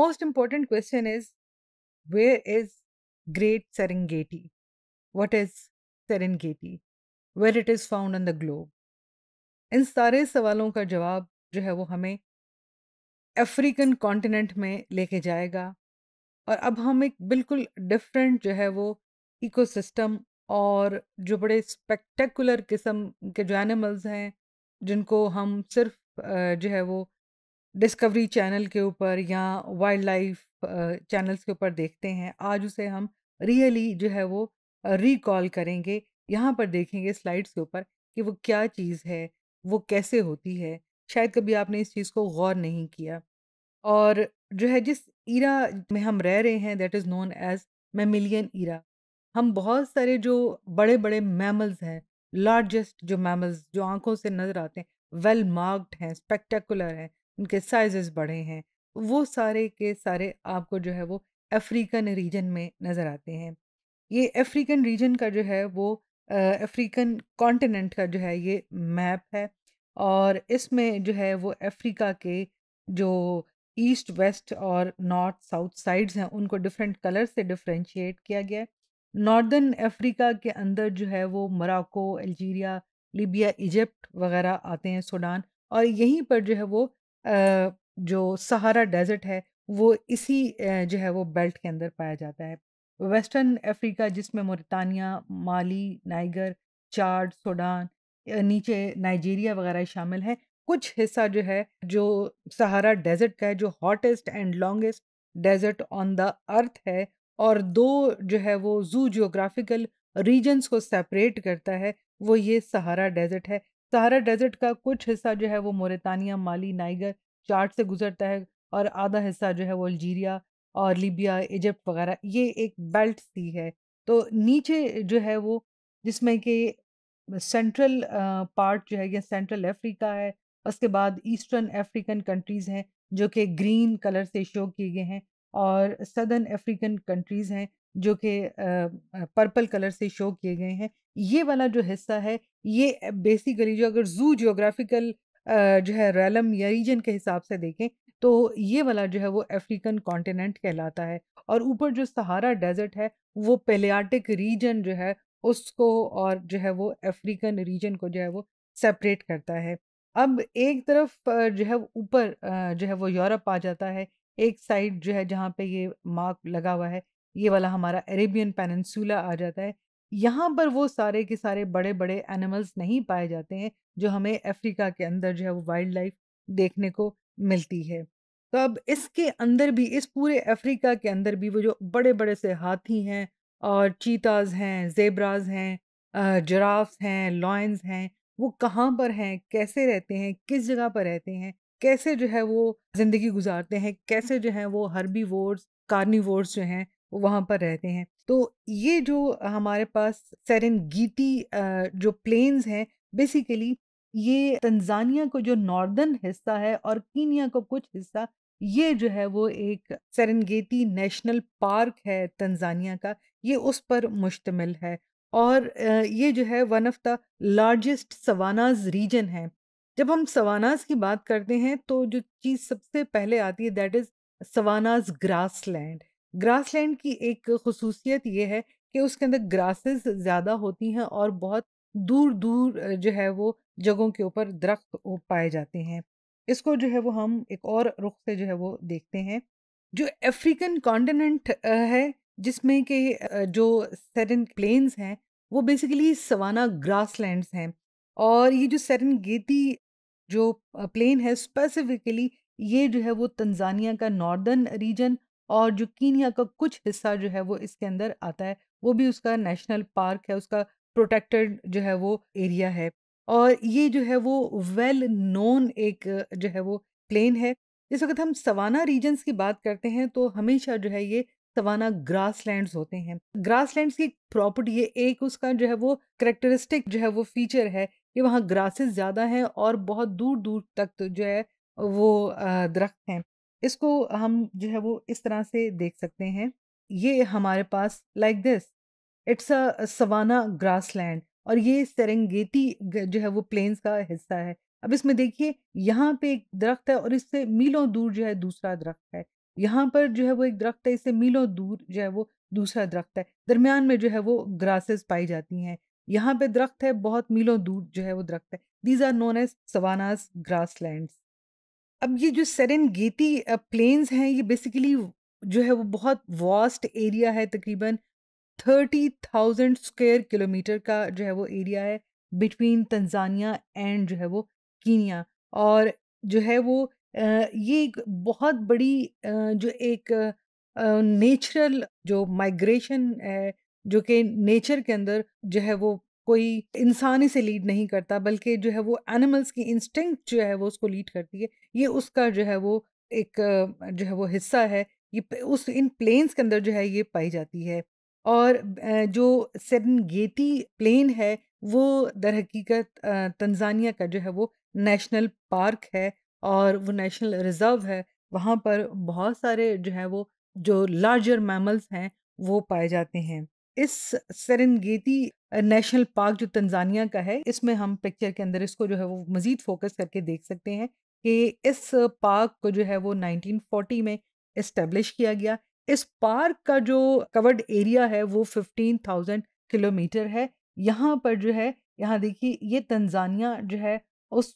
most important question is where is great Serengeti? What is Serengeti? Where it is found on the globe? इन सारे सवालों का जवाब जो है वो हमें अफ्रीकन कॉन्टिनेंट में लेके जाएगा और अब हम एक बिल्कुल डिफरेंट जो है वो इकोसिस्टम और जो बड़े स्पेक्टेकुलर किस्म के जो एनिमल्स हैं जिनको हम सिर्फ जो है वो डिस्कवरी चैनल के ऊपर या वाइल्ड लाइफ चैनल्स के ऊपर देखते हैं आज उसे हम रियली जो है वो रिकॉल करेंगे यहाँ पर देखेंगे स्लाइड्स के ऊपर कि वो क्या चीज़ है वो कैसे होती है शायद कभी आपने इस चीज़ को गौर नहीं किया और जो है जिस ईरा में हम रह रहे हैं that is known as mammalian era हम बहुत सारे जो बड़े बड़े मैमल्स हैं लार्जेस्ट जो मैमल्स जो आंखों से नज़र आते हैं वेल मार्क्ड हैं स्पेक्टेकुलर हैं उनके साइजेस बढ़े हैं वो सारे के सारे आपको जो है वो अफ्रीकन रीजन में नज़र आते हैं ये अफ्रीकन रीजन का जो है वो अफ्रीकन कॉन्टिनेंट का जो है ये मैप है और इसमें जो है वो अफ्रीका के जो ईस्ट वेस्ट और नॉर्थ साउथ साइड्स हैं उनको डिफरेंट कलर से डिफ्रेंशिएट किया गया है नॉर्दर्न अफ्रीका के अंदर जो है वो मराको अल्जीरिया लिबिया इजिप्ट वगैरह आते हैं सूडान और यहीं पर जो है वो जो सहारा डेजर्ट है वो इसी जो है वो बेल्ट के अंदर पाया जाता है वेस्टर्न अफ्रीका जिसमें Mauritania Mali Niger Chad Sudan नीचे नाइजीरिया वगैरह शामिल है कुछ हिस्सा जो है जो सहारा डेजर्ट का है जो hottest and longest desert on the earth है और दो जो है वो जू जियोग्राफिकल रीजन्स को सेपरेट करता है वो ये सहारा डेजर्ट है सहारा डेजर्ट का कुछ हिस्सा जो है वो मोरतानिया माली नाइगर चार्ट से गुजरता है और आधा हिस्सा जो है वो अल्जीरिया और लीबिया इजिप्ट वगैरह ये एक बेल्ट सी है तो नीचे जो है वो जिसमें कि सेंट्रल पार्ट जो है या सेंट्रल अफ्रीका है उसके बाद ईस्टर्न अफ्रीकन कंट्रीज़ हैं जो कि ग्रीन कलर से शो किए गए हैं और सदर्न अफ्रीकन कंट्रीज़ हैं जो कि पर्पल कलर से शो किए गए हैं ये वाला जो हिस्सा है ये बेसिकली जो अगर जू जियोग्राफिकल जो है रैलम या रीजन के हिसाब से देखें तो ये वाला जो है वो अफ्रीकन कॉन्टिनेंट कहलाता है और ऊपर जो सहारा डेजर्ट है वो पेलियाटिक रीजन जो है उसको और जो है वो अफ्रीकन रीजन को जो है वो सेपरेट करता है अब एक तरफ जो है ऊपर जो है वो यूरोप आ जाता है एक साइड जो है जहाँ पे ये मार्क लगा हुआ है ये वाला हमारा अरेबियन पेनसूला आ जाता है यहाँ पर वो सारे के सारे बड़े बड़े एनिमल्स नहीं पाए जाते हैं जो हमें अफ्रीका के अंदर जो है वो वाइल्ड लाइफ देखने को मिलती है तो अब इसके अंदर भी इस पूरे अफ्रीका के अंदर भी वो जो बड़े बड़े से हाथी हैं और चीताज हैं जेबराज हैं जराफ्स हैं लॉयंस हैं वो कहाँ पर हैं कैसे रहते हैं किस जगह पर रहते हैं कैसे जो है वो ज़िंदगी गुजारते हैं कैसे जो है वो हर्बी वोर्स कार्नी जो हैं वो वहाँ पर रहते हैं तो ये जो हमारे पास सेरेनगीटी जो प्लेन्स हैं बेसिकली ये तंजानिया को जो नॉर्दर्न हिस्सा है और कीनिया को कुछ हिस्सा ये जो है वो एक सरनगेती नेशनल पार्क है तंजानिया का ये उस पर मुश्तमिल है और ये जो है one of the largest savannas region है जब हम सवानाज की बात करते हैं तो जो चीज़ सबसे पहले आती है that is savannas grassland grassland की एक खसूसियत ये है कि उसके अंदर ग्रासेस ज़्यादा होती हैं और बहुत दूर दूर जो है वो जगहों के ऊपर दरख्त पाए जाते हैं इसको जो है वो हम एक और रुख से जो है वो देखते हैं जो अफ्रीकन कॉन्टिनेंट है जिसमें कि जो सेरन प्लेन्स हैं वो बेसिकली सवाना ग्रास लैंड हैं और ये जो सेरन गेती जो प्लेन है स्पेसिफिकली ये जो है वो तंजानिया का नॉर्दर्न रीजन और जो कीनिया का कुछ हिस्सा जो है वो इसके अंदर आता है वो भी उसका नेशनल पार्क है उसका प्रोटेक्टेड जो है वो एरिया है और ये जो है वो वेल नोन एक जो है वो प्लेन है इस वक्त हम सवाना रीजन्स की बात करते हैं तो हमेशा जो है ये सवाना ग्रासलैंड्स होते हैं ग्रासलैंड्स की प्रॉपर्टी ये एक उसका जो है वो करेक्टरिस्टिक जो है वो फीचर है कि वहाँ ग्रासेस ज़्यादा हैं और बहुत दूर दूर तक तो जो है वो दरख्त हैं इसको हम जो है वो इस तरह से देख सकते हैं ये हमारे पास like this it's a savanna grassland और ये सेरेंगेटी जो है वो प्लेन्स का हिस्सा है अब इसमें देखिए यहाँ पे एक दरख्त है और इससे मीलों दूर जो है दूसरा दरख्त है यहाँ पर जो है वो एक दरख्त है इससे मीलों दूर जो है वो दूसरा दरख्त है दरमियान में जो है वो ग्रासेस पाई जाती हैं यहाँ पे दरख्त है बहुत मीलों दूर जो है वो दरख्त है these are known as savannas grasslands अब ये जो सरन गेती प्लेन्स हैं ये बेसिकली जो है वो बहुत वास्ट एरिया है तकरीबन थर्टी थाउजेंड स्क्वेयर किलोमीटर का जो है वो एरिया है बिटवीन तंजानिया एंड जो है वो कीनिया और जो है वो ये एक बहुत बड़ी जो एक नेचुरल जो माइग्रेशन है जो कि नेचर के अंदर जो है वो कोई इंसान से लीड नहीं करता बल्कि जो है वो एनिमल्स की इंस्टिंक्ट जो है वो उसको लीड करती है ये उसका जो है वो एक जो है वो हिस्सा है ये उस इन प्लेन्स के अंदर जो है ये पाई जाती है और जो सेरेंगेटी प्लेन है वो दर हकीकत तंजानिया का जो है वो नेशनल पार्क है और वो नेशनल रिजर्व है वहाँ पर बहुत सारे जो है वो जो लार्जर मैमल्स हैं वो पाए जाते हैं इस सरनगेती नेशनल पार्क जो तंजानिया का है इसमें हम पिक्चर के अंदर इसको जो है वो मज़ीद फोकस करके देख सकते हैं कि इस पार्क को जो है वो 1940 में इस्टेब्लिश किया गया इस पार्क का जो कवर्ड एरिया है वो 15,000 किलोमीटर है यहाँ पर जो है यहाँ देखिए ये तंजानिया जो है उस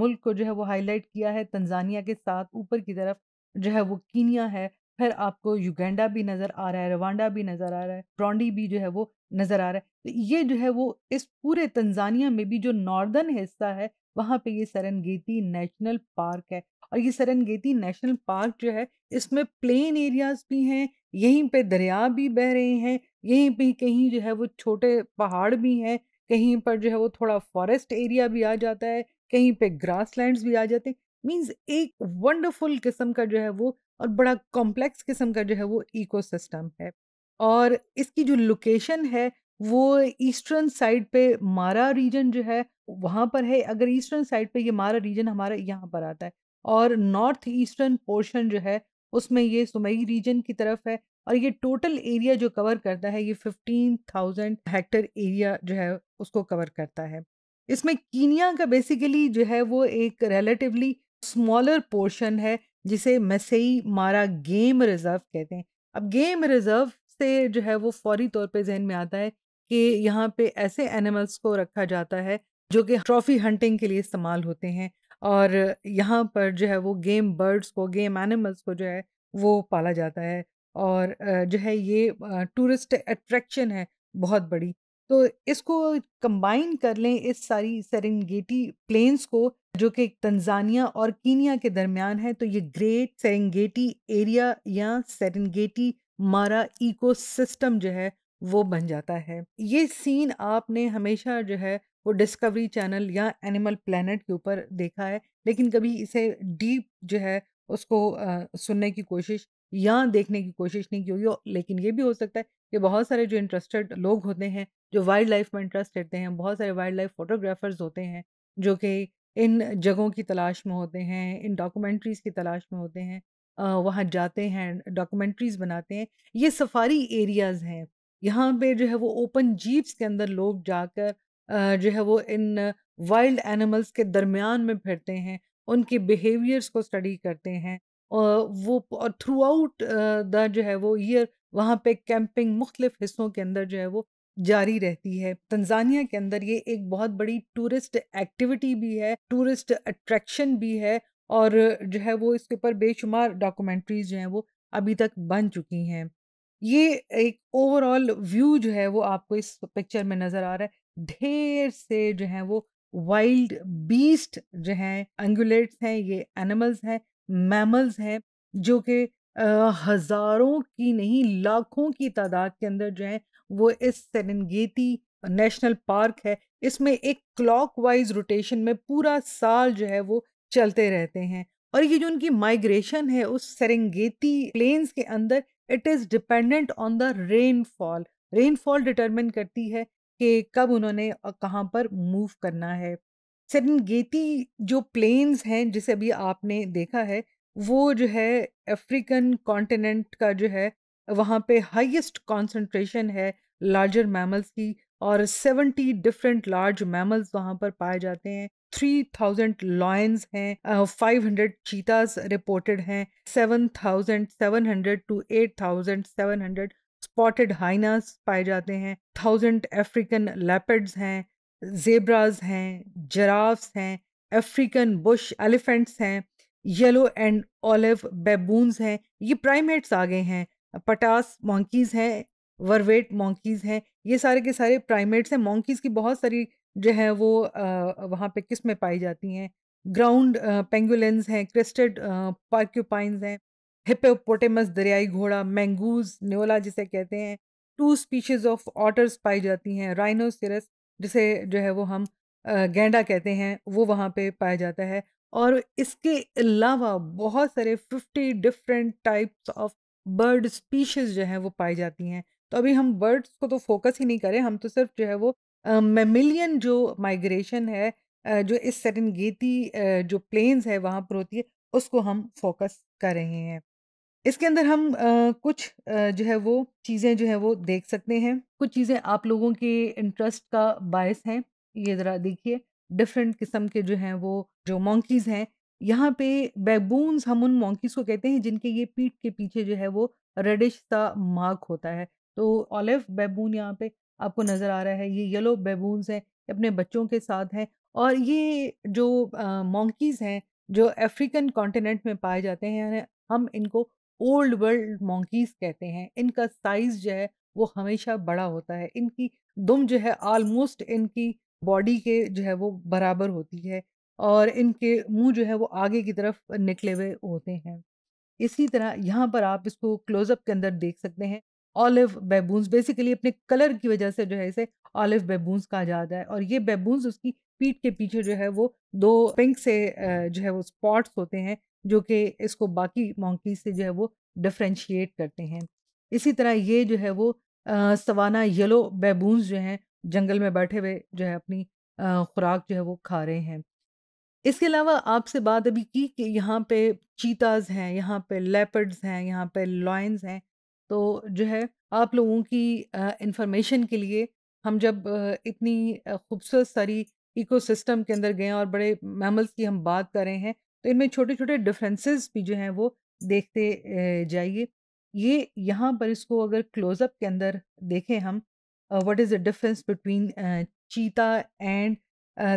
मुल्क को जो है वो हाईलाइट किया है तंजानिया के साथ ऊपर की तरफ जो है वो कीनिया है फिर आपको युगेंडा भी नज़र आ रहा है रवांडा भी नज़र आ रहा है ब्रॉन्डी भी जो है वो नज़र आ रहा है तो ये जो है वो इस पूरे तंजानिया में भी जो नॉर्दर्न हिस्सा है वहाँ पे ये सरनगेती नेशनल पार्क है और ये सरनगेती नेशनल पार्क जो है इसमें प्लेन एरियाज भी हैं यहीं पे दरिया भी बह रहे हैं यहीं पे कहीं जो है वो छोटे पहाड़ भी हैं कहीं पर जो है वो थोड़ा फॉरेस्ट एरिया भी आ जाता है कहीं पे ग्रासलैंड्स भी आ जाते हैं मीन्स एक वंडरफुल किस्म का जो है वो और बड़ा कॉम्प्लेक्स किस्म का जो है वो इकोसिस्टम है और इसकी जो लोकेशन है वो ईस्टर्न साइड पे मारा रीजन जो है वहाँ पर है अगर ईस्टर्न साइड पे ये मारा रीजन हमारा यहाँ पर आता है और नॉर्थ ईस्टर्न पोर्शन जो है उसमें ये सुमई रीजन की तरफ है और ये टोटल एरिया जो कवर करता है ये फिफ्टीन थाउजेंड हेक्टर एरिया जो है उसको कवर करता है इसमें कीनिया का बेसिकली जो है वो एक रिलेटिवली स्मॉलर पोर्शन है जिसे मसई मारा गेम रिजर्व कहते हैं अब गेम रिजर्व से जो है वो फौरी तौर पे जहन में आता है कि यहाँ पे ऐसे एनिमल्स को रखा जाता है जो कि ट्रॉफी हंटिंग के लिए इस्तेमाल होते हैं और यहाँ पर जो है वो गेम बर्ड्स को गेम एनिमल्स को जो है वो पाला जाता है और जो है ये टूरिस्ट अट्रैक्शन है बहुत बड़ी तो इसको कंबाइन कर लें इस सारी सेरेंगेटी प्लेन्स को जो कि तंजानिया और कीनिया के दरमियान है तो ये ग्रेट सेरेंगेटी एरिया या सेरेंगेटी मारा इकोसिस्टम जो है वो बन जाता है ये सीन आपने हमेशा जो है वो डिस्कवरी चैनल या एनिमल प्लानट के ऊपर देखा है लेकिन कभी इसे डीप जो है उसको आ, सुनने की कोशिश या देखने की कोशिश नहीं की हुई लेकिन ये भी हो सकता है कि बहुत सारे जो इंटरेस्टेड लोग होते हैं जो वाइल्ड लाइफ में इंटरेस्ट रहते हैं बहुत सारे वाइल्ड लाइफ फोटोग्राफर्स होते हैं जो कि इन जगहों की तलाश में होते हैं इन डॉक्यूमेंट्रीज़ की तलाश में होते हैं वहाँ जाते हैं डॉक्यूमेंट्रीज़ बनाते हैं ये सफारी एरियाज़ हैं यहाँ पे जो है वो ओपन जीप्स के अंदर लोग जाकर जो है वो इन वाइल्ड एनिमल्स के दरमियान में फिरते हैं उनके बिहेवियर्स को स्टडी करते हैं और वो और थ्रू आउट द जो है वो ईयर वहाँ पे कैंपिंग मुख्तलिफ हिस्सों के अंदर जो है वो जारी रहती है तंजानिया के अंदर ये एक बहुत बड़ी टूरिस्ट एक्टिविटी भी है टूरिस्ट अट्रैक्शन भी है और जो है वो इसके ऊपर बेशुमार डॉक्यूमेंट्रीज जो हैं वो अभी तक बन चुकी हैं ये एक ओवरऑल व्यू जो है वो आपको इस पिक्चर में नजर आ रहा है ढेर से जो है वो वाइल्ड बीस्ट जो है एंगुलेट्स हैं ये एनिमल्स हैं मैमल्स हैं जो कि हजारों की नहीं लाखों की तादाद के अंदर जो है वो इस सेरेंगेटी नेशनल पार्क है इसमें एक वाइज रोटेशन में पूरा साल जो है वो चलते रहते हैं और ये जो उनकी माइग्रेशन है उस सेरेंगेटी प्लेन्स के अंदर it is dependent on the rainfall rainfall determine करती है कि कब उन्होंने कहाँ पर मूव करना है गेती जो प्लेन्स हैं जिसे अभी आपने देखा है वो जो है अफ्रीकन कॉन्टिनेंट का जो है वहाँ पे हाईएस्ट कंसंट्रेशन है लार्जर मैमल्स की और सेवेंटी डिफरेंट लार्ज मैमल्स वहाँ पर पाए जाते हैं थ्री थाउजेंड लॉयंस हैं फाइव हंड्रेड चीताज रिपोर्टेड हैं seven thousand seven hundred to eight thousand seven hundred spotted hyenas पाए जाते हैं थाउजेंड अफ्रीकन लेपर्ड्स हैं जेब्राज हैं जराफ्स हैं अफ्रीकन बुश एलिफेंट्स हैं येलो एंड ऑलिव बेबूनस हैं ये प्राइमेट्स आ गए हैं पटास मॉन्कीज़ हैं वर्वेट मॉन्कीज़ हैं ये सारे के सारे प्राइमेट्स हैं मॉन्कीज़ की बहुत सारी जो है वो वहाँ पे में पाई जाती हैं ग्राउंड पेंगुलेंस हैं क्रिस्टेड पार्क्यूपाइंस हैं हिपोपोटेमस दरियाई घोड़ा मैंगूज न्योला जिसे कहते हैं टू स्पीशीज ऑफ ऑटर्स पाई जाती हैं राइनोसिरस जिसे जो है वो हम गेंडा कहते हैं वो वहाँ पे पाया जाता है और इसके अलावा बहुत सारे fifty different types of bird species जो हैं वो पाई जाती हैं तो अभी हम बर्ड्स को तो फोकस ही नहीं करें हम तो सिर्फ जो है वो मेमिलियन जो माइग्रेशन है जो इस सेरेनगेटी जो प्लेन्स है वहाँ पर होती है उसको हम फोकस कर रहे हैं। इसके अंदर हम कुछ जो है वो चीज़ें जो है वो देख सकते हैं। कुछ चीज़ें आप लोगों के इंटरेस्ट का बायस हैं। ये ज़रा देखिए डिफरेंट किस्म के जो हैं वो जो मंकीज़ हैं यहाँ पे बैबून्स हम उन मंकीज़ को कहते हैं जिनके ये पीठ के पीछे जो है वो रेडिश सा मार्क होता है। तो ऑलिव बैबून यहाँ पे आपको नज़र आ रहा है ये येलो बेबूनस हैं अपने बच्चों के साथ हैं और ये जो मॉन्कीज़ हैं जो अफ्रीकन कॉन्टिनेंट में पाए जाते हैं हम इनको ओल्ड वर्ल्ड मॉन्कीज़ कहते हैं इनका साइज़ जो है वो हमेशा बड़ा होता है इनकी दुम जो है आलमोस्ट इनकी बॉडी के जो है वो बराबर होती है और इनके मुंह जो है वो आगे की तरफ निकले हुए होते हैं इसी तरह यहाँ पर आप इसको क्लोजअप के अंदर देख सकते हैं ऑलिव बेबून्स बेसिकली अपने कलर की वजह से जो है इसे ऑलिव बेबून्स कहा जाता है और ये बेबून्स उसकी पीठ के पीछे जो है वो दो पिंक से जो है वो स्पॉट्स होते हैं जो कि इसको बाकी मॉन्की से जो है वो डिफ्रेंशिएट करते हैं इसी तरह ये जो है वो सवाना येलो बेबून्स जो हैं जंगल में बैठे हुए जो है अपनी खुराक जो है वो खा रहे हैं इसके अलावा आपसे बात अभी की कि यहाँ पे चीताज हैं यहाँ पे लेपर्ड्स हैं यहाँ पे लॉयंस हैं तो जो है आप लोगों की इंफॉर्मेशन के लिए हम जब इतनी खूबसूरत सारी इकोसिस्टम के अंदर गए और बड़े मैमल्स की हम बात कर रहे हैं तो इनमें छोटे छोटे डिफरेंसेस भी जो हैं वो देखते जाइए ये यहाँ पर इसको अगर क्लोजअप के अंदर देखें हम what is the difference between cheetah and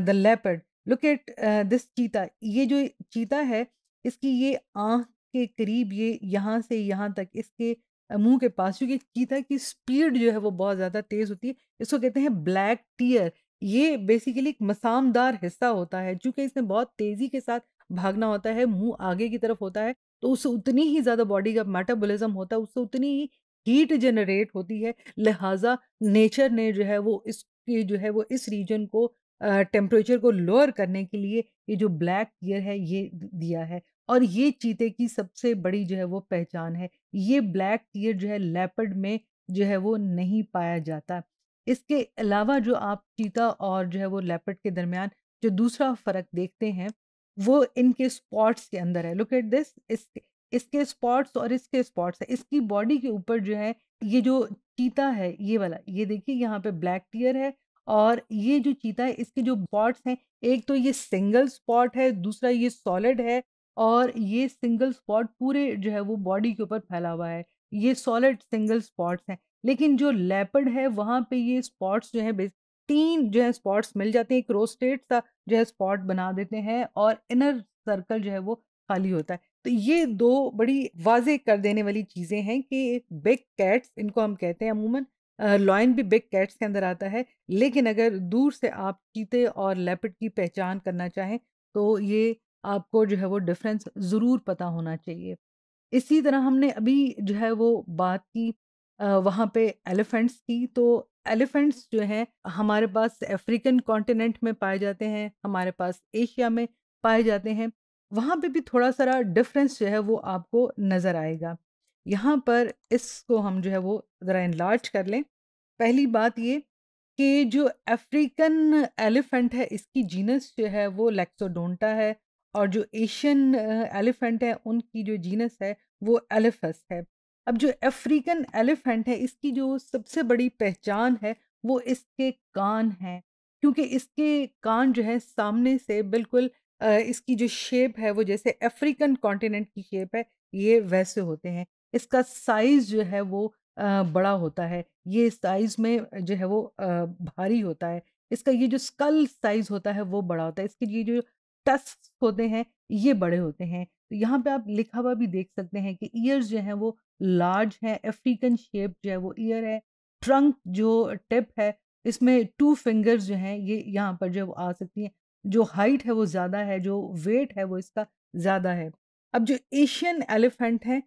the leopard look at this cheetah ये जो चीता है इसकी ये आँख के करीब ये यहाँ से यहाँ तक इसके मुंह के पास क्योंकि चीता की स्पीड जो है वो बहुत ज़्यादा तेज़ होती है इसको कहते हैं ब्लैक टीयर ये बेसिकली एक मसामदार हिस्सा होता है क्योंकि इसने बहुत तेज़ी के साथ भागना होता है मुंह आगे की तरफ होता है तो उससे उतनी ही ज़्यादा बॉडी का मेटाबॉलिज्म होता है उससे उतनी ही हीट जनरेट होती है लिहाजा नेचर ने जो है वो इस जो है वो इस रीजन को टेम्परेचर को लोअर करने के लिए ये जो ब्लैक टीयर है ये दिया है और ये चीते की सबसे बड़ी जो है वो पहचान है ये ब्लैक टीयर जो है लेपर्ड में जो है वो नहीं पाया जाता इसके अलावा जो आप चीता और जो है वो लेपर्ड के दरमियान जो दूसरा फ़र्क देखते हैं वो इनके स्पॉट्स के अंदर है लुक एट दिस इसके इसके स्पॉट्स और इसके स्पॉट्स है इसकी बॉडी के ऊपर जो है ये जो चीता है ये वाला ये देखिए यहाँ पे ब्लैक टीयर है और ये जो चीता है इसके जो स्पॉट्स हैं एक तो ये सिंगल स्पॉट है दूसरा ये सॉलिड है और ये सिंगल स्पॉट पूरे जो है वो बॉडी के ऊपर फैला हुआ है ये सॉलिड सिंगल स्पॉट्स हैं लेकिन जो लेपर्ड है वहाँ पे ये स्पॉट्स जो है तीन जो है स्पॉट्स मिल जाते हैं एक रोस्टेड सा जो है स्पॉट बना देते हैं और इनर सर्कल जो है वो खाली होता है तो ये दो बड़ी वाजे कर देने वाली चीज़ें हैं कि बिग कैट्स इनको हम कहते हैं अमूमन लॉइन भी बिग कैट्स के अंदर आता है लेकिन अगर दूर से आप चीते और लेपिड की पहचान करना चाहें तो ये आपको जो है वो डिफरेंस ज़रूर पता होना चाहिए इसी तरह हमने अभी जो है वो बात की वहाँ पे एलिफेंट्स की तो एलिफेंट्स जो हैं हमारे पास अफ्रीकन कॉन्टिनेंट में पाए जाते हैं हमारे पास एशिया में पाए जाते हैं वहाँ पे भी थोड़ा सारा डिफरेंस जो है वो आपको नज़र आएगा यहाँ पर इसको हम जो है वो ज़रा इनलार्ज कर लें पहली बात ये कि जो अफ्रीकन एलिफेंट है इसकी जीनस जो है वो लेक्सोडोंटा है और जो एशियन एलिफेंट है उनकी जो जीनस है वो एलिफस है अब जो अफ्रीकन एलिफेंट है इसकी जो सबसे बड़ी पहचान है वो इसके कान हैं क्योंकि इसके कान जो है सामने से बिल्कुल इसकी जो शेप है वो जैसे अफ्रीकन कॉन्टिनेंट की शेप है ये वैसे होते हैं इसका साइज़ जो है वो बड़ा होता है ये साइज़ में जो है वो भारी होता है इसका ये जो स्कल साइज़ होता है वो बड़ा होता है इसके ये जो टस्क होते हैं ये बड़े होते हैं तो यहाँ पे आप लिखा हुआ भी देख सकते हैं कि ईयर्स जो है वो लार्ज है अफ्रीकन शेप जो है वो ईयर है ट्रंक जो टिप है इसमें टू फिंगर्स जो हैं ये यहाँ पर जो आ सकती हैं जो हाइट है वो ज़्यादा है जो वेट है वो इसका ज़्यादा है अब जो एशियन एलिफेंट है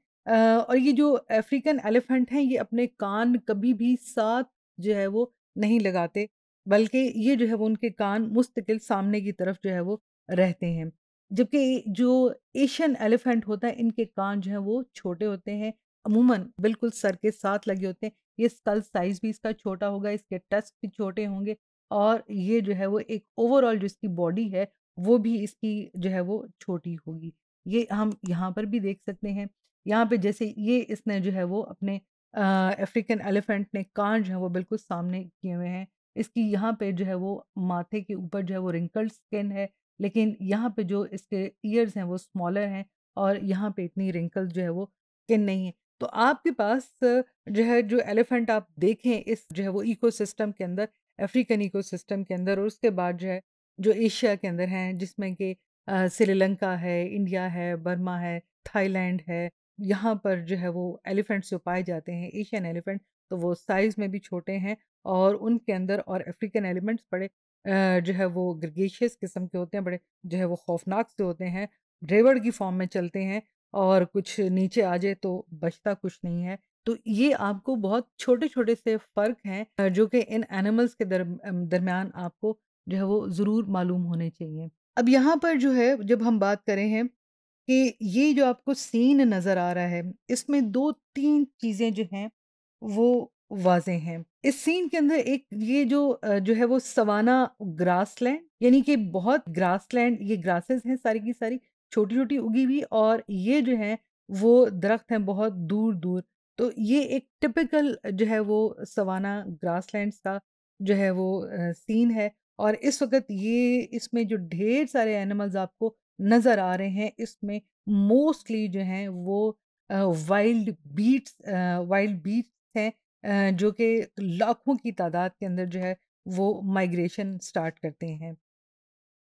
और ये जो अफ्रीकन एलिफेंट हैं ये अपने कान कभी भी साथ जो है वो नहीं लगाते बल्कि ये जो है वो उनके कान मुस्तकिल सामने की तरफ जो है वो रहते हैं जबकि जो एशियन एलिफेंट होता है इनके कान जो है वो छोटे होते हैं अमूमन बिल्कुल सर के साथ लगे होते हैं ये स्कल साइज भी इसका छोटा होगा इसके टस्क भी छोटे होंगे और ये जो है वो एक ओवरऑल जो इसकी बॉडी है वो भी इसकी जो है वो छोटी होगी ये हम यहाँ पर भी देख सकते हैं यहाँ पे जैसे ये इसने जो है वो अपने अफ्रीकन एलिफेंट ने कान जो है वो बिल्कुल सामने किए हुए हैं इसकी यहाँ पे जो है वो माथे के ऊपर जो है वो रिंकल्ड स्किन है लेकिन यहाँ पे जो इसके ईयर्स हैं वो स्मॉलर हैं और यहाँ पे इतनी रिंकल जो है वो किन नहीं है तो आपके पास जो है जो एलिफेंट आप देखें इस जो है वो इकोसिस्टम के अंदर अफ्रीकन इकोसिस्टम के अंदर और उसके बाद जो है जो एशिया के अंदर हैं जिसमें कि श्रीलंका है इंडिया है बर्मा है थाईलैंड है यहाँ पर जो है वो एलिफेंट्स जो पाए जाते हैं एशियन एलिफेंट तो वो साइज़ में भी छोटे हैं और उनके अंदर और अफ्रीकन एलिमेंट्स बड़े जो है वो ग्रगेशियस किस्म के होते हैं, बड़े जो है वो खौफ़नाक से होते हैं, रेवड़ की फ़ॉर्म में चलते हैं और कुछ नीचे आ जाए तो बचता कुछ नहीं है। तो ये आपको बहुत छोटे-छोटे से फ़र्क हैं जो कि इन एनिमल्स के दर दरमियान आपको जो है वो ज़रूर मालूम होने चाहिए। अब यहाँ पर जो है जब हम बात करें हैं कि ये जो आपको सीन नज़र आ रहा है, इसमें दो तीन चीज़ें जो हैं वो वाज़े हैं। इस सीन के अंदर एक ये जो जो है वो सवाना ग्रासलैंड यानी कि बहुत ग्रासलैंड ये ग्रासेस हैं सारी की सारी छोटी-छोटी उगी हुई और ये जो है वो दरख़्त हैं बहुत दूर-दूर। तो ये एक टिपिकल जो है वो सवाना ग्रासलैंड्स का जो है वो सीन है और इस वक़्त ये इसमें जो ढेर सारे एनिमल्स आपको नज़र आ रहे हैं इसमें मोस्टली जो हैं वो वाइल्ड बीट्स वाइल्ड बीट्स हैं जो कि लाखों की तादाद के अंदर जो है वो माइग्रेशन स्टार्ट करते हैं